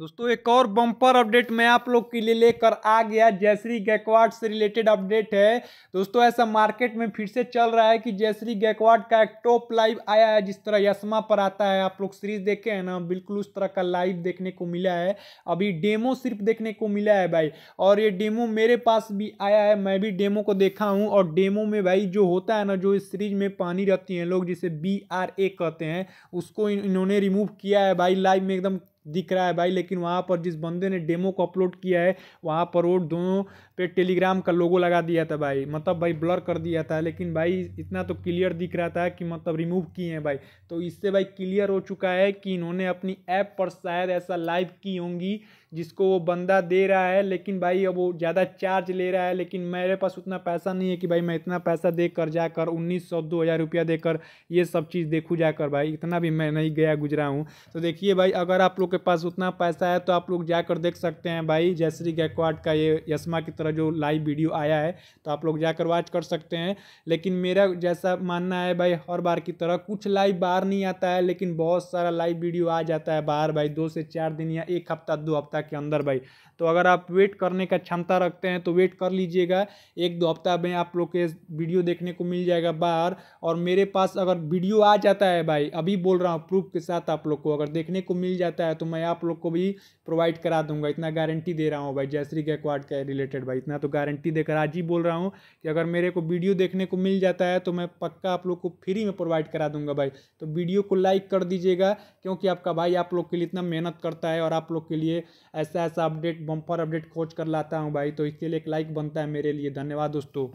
दोस्तों एक और बम्पर अपडेट मैं आप लोग के लिए लेकर आ गया जयश्री गैकवाड से रिलेटेड अपडेट है दोस्तों ऐसा मार्केट में फिर से चल रहा है कि जयश्री गैकवाड का एक टॉप लाइव आया है जिस तरह यशमा पर आता है आप लोग सीरीज देखे हैं ना बिल्कुल उस तरह का लाइव देखने को मिला है अभी डेमो सिर्फ देखने को मिला है भाई और ये डेमो मेरे पास भी आया है मैं भी डेमो को देखा हूँ और डेमो में भाई जो होता है ना जो इस सीरीज में पानी रहती है लोग जिसे बी कहते हैं उसको इन्होंने रिमूव किया है भाई लाइव में एकदम दिख रहा है भाई लेकिन वहाँ पर जिस बंदे ने डेमो को अपलोड किया है वहाँ पर वो दोनों पे टेलीग्राम का लोगो लगा दिया था भाई मतलब भाई ब्लर कर दिया था लेकिन भाई इतना तो क्लियर दिख रहा था कि मतलब रिमूव किए हैं भाई तो इससे भाई क्लियर हो चुका है कि इन्होंने अपनी ऐप पर शायद ऐसा लाइव की होंगी जिसको वो बंदा दे रहा है लेकिन भाई अब वो ज़्यादा चार्ज ले रहा है लेकिन मेरे पास उतना पैसा नहीं है कि भाई मैं इतना पैसा दे कर जाकर उन्नीस सौ दो हज़ार रुपया देकर ये सब चीज़ देखूँ जाकर भाई इतना भी मैं नहीं गया गुजरा हूँ तो देखिए भाई अगर आप लोग के पास उतना पैसा है तो आप लोग जाकर देख सकते हैं भाई जयश्री गायकवाड़ का ये यशमा की तरह जो लाइव वीडियो आया है तो आप लोग जाकर वॉच कर सकते हैं लेकिन मेरा जैसा मानना है भाई हर बार की तरह कुछ लाइव बाहर नहीं आता है लेकिन बहुत सारा लाइव वीडियो आ जाता है बाहर भाई दो से चार दिन या एक हफ्ता दो हफ्ता के अंदर भाई तो अगर आप वेट करने का क्षमता रखते हैं तो वेट कर लीजिएगा एक दो हफ्ता में आप लोग के वीडियो देखने को मिल जाएगा बाहर और मेरे पास अगर वीडियो आ जाता है भाई अभी बोल रहा हूँ प्रूफ के साथ आप लोग को अगर देखने को मिल जाता है तो मैं आप लोग को भी प्रोवाइड करा दूंगा इतना गारंटी दे रहा हूँ भाई जयश्री गायकवाड के रिलेटेड भाई इतना तो गारंटी देकर आज ही बोल रहा हूँ कि अगर मेरे को वीडियो देखने को मिल जाता है तो मैं पक्का आप लोग को फ्री में प्रोवाइड करा दूंगा भाई तो वीडियो को लाइक कर दीजिएगा क्योंकि आपका भाई आप लोग के लिए इतना मेहनत करता है और आप लोग के लिए ऐसा ऐसा अपडेट बम्पर अपडेट खोज कर लाता हूँ भाई तो इसके लिए एक लाइक बनता है मेरे लिए धन्यवाद दोस्तों